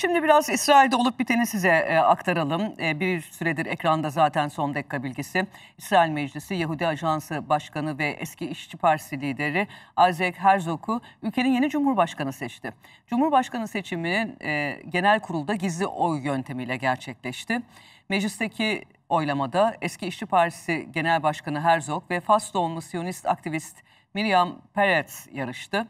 Şimdi biraz İsrail'de olup biteni size e, aktaralım. E, bir süredir ekranda zaten son dakika bilgisi. İsrail Meclisi Yahudi Ajansı Başkanı ve eski İşçi Partisi lideri Isaac Herzog'u ülkenin yeni Cumhurbaşkanı seçti. Cumhurbaşkanı seçiminin e, genel kurulda gizli oy yöntemiyle gerçekleşti. Meclisteki oylamada eski İşçi Partisi Genel Başkanı Herzog ve Fas doğumlu Siyonist aktivist Miriam Peretz yarıştı.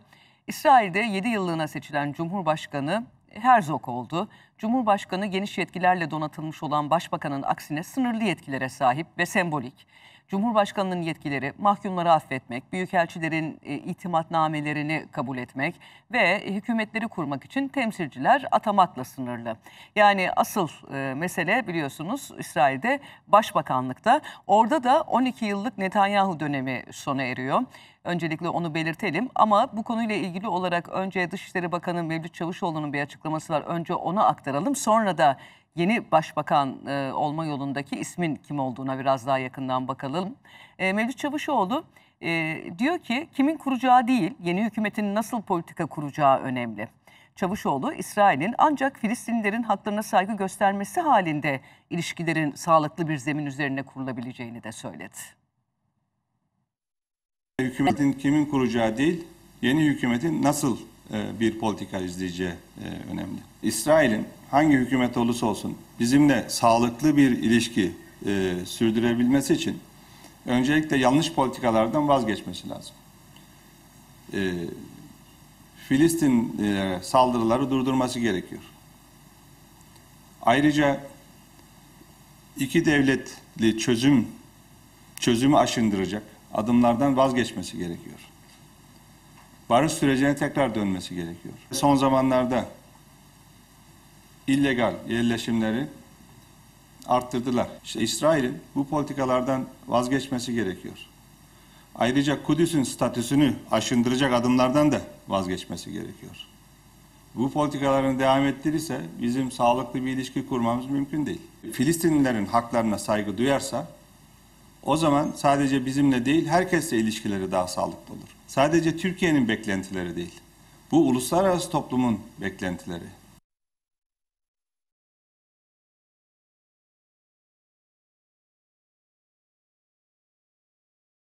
İsrail'de 7 yıllığına seçilen Cumhurbaşkanı Herzog oldu. Cumhurbaşkanı geniş yetkilerle donatılmış olan başbakanın aksine sınırlı yetkilere sahip ve sembolik. Cumhurbaşkanının yetkileri mahkumları affetmek, büyükelçilerin e, itimatnamelerini kabul etmek ve e, hükümetleri kurmak için temsilciler atamakla sınırlı. Yani asıl e, mesele biliyorsunuz İsrail'de başbakanlıkta. Orada da 12 yıllık Netanyahu dönemi sona eriyor. Öncelikle onu belirtelim ama bu konuyla ilgili olarak önce Dışişleri Bakanı Mevlüt Çavuşoğlu'nun bir açıklaması var. Önce onu aktaralım sonra da yeni başbakan e, olma yolundaki ismin kim olduğuna biraz daha yakından bakalım. E, Mevlüt Çavuşoğlu e, diyor ki kimin kuracağı değil yeni hükümetin nasıl politika kuracağı önemli. Çavuşoğlu, İsrail'in ancak Filistinlilerin haklarına saygı göstermesi halinde ilişkilerin sağlıklı bir zemin üzerine kurulabileceğini de söyledi. Hükümetin kimin kuracağı değil, yeni hükümetin nasıl e, bir politika izleyeceği e, önemli. İsrail'in hangi hükümet olursa olsun bizimle sağlıklı bir ilişki e, sürdürebilmesi için öncelikle yanlış politikalardan vazgeçmesi lazım. Filistin saldırıları durdurması gerekiyor. Ayrıca iki devletli çözüm çözümü aşındıracak adımlardan vazgeçmesi gerekiyor barış sürecine tekrar dönmesi gerekiyor. Son zamanlarda illegal yerleşimleri arttırdılar. İşte İsrail'in bu politikalardan vazgeçmesi gerekiyor. Ayrıca Kudüs'ün statüsünü aşındıracak adımlardan da vazgeçmesi gerekiyor. Bu politikaların devam ettirirse bizim sağlıklı bir ilişki kurmamız mümkün değil. Filistinlilerin haklarına saygı duyarsa o zaman sadece bizimle değil herkesle ilişkileri daha sağlıklı olur sadece Türkiye'nin beklentileri değil. Bu uluslararası toplumun beklentileri.